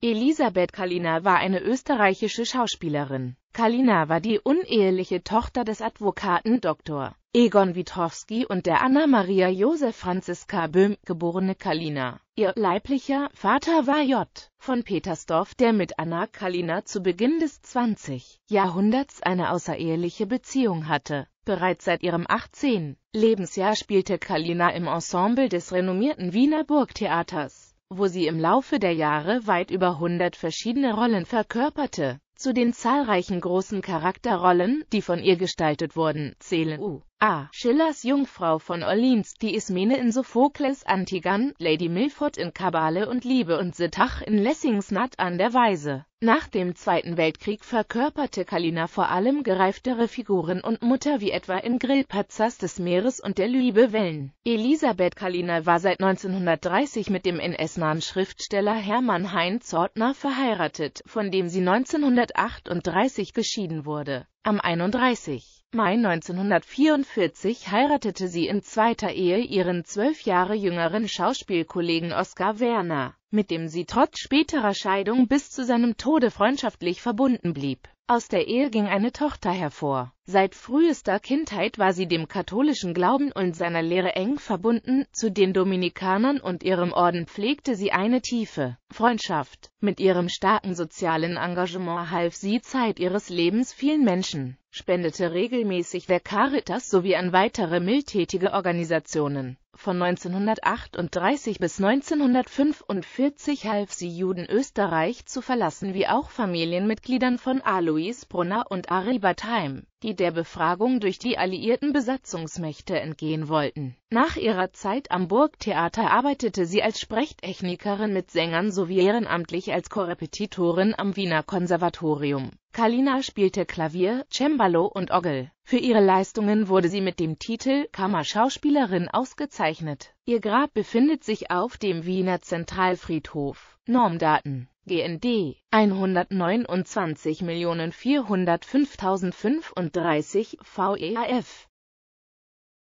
Elisabeth Kalina war eine österreichische Schauspielerin. Kalina war die uneheliche Tochter des Advokaten Dr. Egon Witrowski und der Anna-Maria Josef Franziska Böhm, geborene Kalina. Ihr leiblicher Vater war J. von Petersdorf, der mit Anna Kalina zu Beginn des 20. Jahrhunderts eine außereheliche Beziehung hatte. Bereits seit ihrem 18. Lebensjahr spielte Kalina im Ensemble des renommierten Wiener Burgtheaters wo sie im Laufe der Jahre weit über 100 verschiedene Rollen verkörperte. Zu den zahlreichen großen Charakterrollen, die von ihr gestaltet wurden, zählen U. A. Ah, Schillers Jungfrau von Orleans, die Ismene in Sophokles Antigan, Lady Milford in Kabale und Liebe und Sittach in Lessings Natt an der Weise. Nach dem Zweiten Weltkrieg verkörperte Kalina vor allem gereiftere Figuren und Mutter wie etwa in Grillpazzas des Meeres und der Liebe Wellen. Elisabeth Kalina war seit 1930 mit dem NS-nahen Schriftsteller Hermann Heinz Ortner verheiratet, von dem sie 1938 geschieden wurde. Am 31. Mai 1944 heiratete sie in zweiter Ehe ihren zwölf Jahre jüngeren Schauspielkollegen Oskar Werner, mit dem sie trotz späterer Scheidung bis zu seinem Tode freundschaftlich verbunden blieb. Aus der Ehe ging eine Tochter hervor. Seit frühester Kindheit war sie dem katholischen Glauben und seiner Lehre eng verbunden, zu den Dominikanern und ihrem Orden pflegte sie eine tiefe Freundschaft. Mit ihrem starken sozialen Engagement half sie Zeit ihres Lebens vielen Menschen spendete regelmäßig der Caritas sowie an weitere mildtätige Organisationen. Von 1938 bis 1945 half sie Juden Österreich zu verlassen wie auch Familienmitgliedern von Alois Brunner und Ari Wertheim, die der Befragung durch die alliierten Besatzungsmächte entgehen wollten. Nach ihrer Zeit am Burgtheater arbeitete sie als Sprechtechnikerin mit Sängern sowie ehrenamtlich als Korrepetitorin am Wiener Konservatorium Kalina spielte Klavier, Cembalo und Orgel. Für ihre Leistungen wurde sie mit dem Titel Kammerschauspielerin ausgezeichnet. Ihr Grab befindet sich auf dem Wiener Zentralfriedhof. Normdaten GND 129.405.035 VEAF